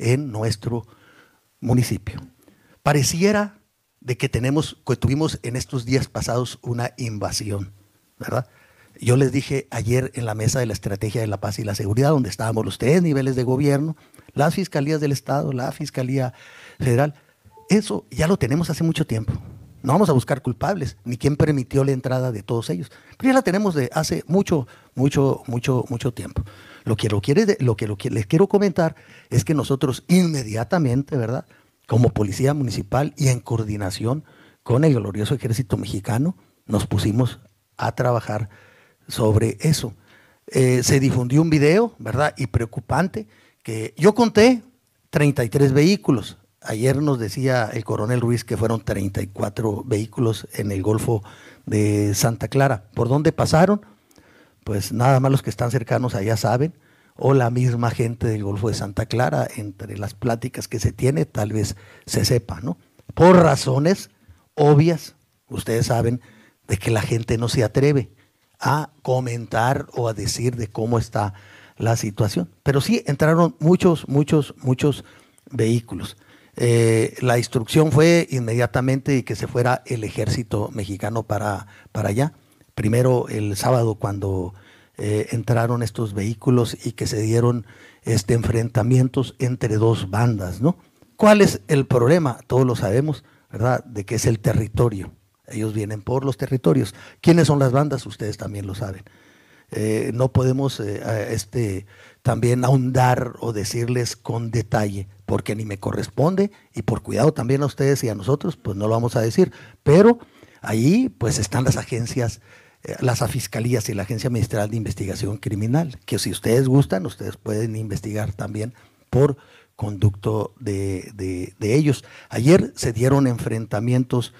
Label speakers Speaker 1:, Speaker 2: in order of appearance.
Speaker 1: en nuestro municipio. Pareciera de que tenemos, que tuvimos en estos días pasados una invasión, ¿verdad? Yo les dije ayer en la mesa de la estrategia de la paz y la seguridad, donde estábamos los tres niveles de gobierno, las fiscalías del Estado, la Fiscalía Federal, eso ya lo tenemos hace mucho tiempo. No vamos a buscar culpables, ni quién permitió la entrada de todos ellos. Pero ya la tenemos de hace mucho, mucho, mucho, mucho tiempo. Lo que, lo lo que les quiero comentar es que nosotros inmediatamente, ¿verdad? Como policía municipal y en coordinación con el glorioso ejército mexicano, nos pusimos a trabajar sobre eso. Eh, se difundió un video, ¿verdad? Y preocupante, que yo conté 33 vehículos Ayer nos decía el coronel Ruiz que fueron 34 vehículos en el Golfo de Santa Clara. ¿Por dónde pasaron? Pues nada más los que están cercanos allá saben, o la misma gente del Golfo de Santa Clara, entre las pláticas que se tiene, tal vez se sepa, ¿no? Por razones obvias, ustedes saben, de que la gente no se atreve a comentar o a decir de cómo está la situación. Pero sí entraron muchos, muchos, muchos vehículos. Eh, la instrucción fue inmediatamente que se fuera el ejército mexicano para, allá. Primero el sábado cuando eh, entraron estos vehículos y que se dieron este, enfrentamientos entre dos bandas, ¿no? ¿Cuál es el problema? Todos lo sabemos, ¿verdad? De que es el territorio. Ellos vienen por los territorios. ¿Quiénes son las bandas? Ustedes también lo saben. Eh, no podemos eh, este, también ahondar o decirles con detalle, porque ni me corresponde y por cuidado también a ustedes y a nosotros, pues no lo vamos a decir. Pero ahí pues están las agencias, eh, las fiscalías y la Agencia Ministerial de Investigación Criminal, que si ustedes gustan, ustedes pueden investigar también por conducto de ellos. Ayer se dieron enfrentamientos.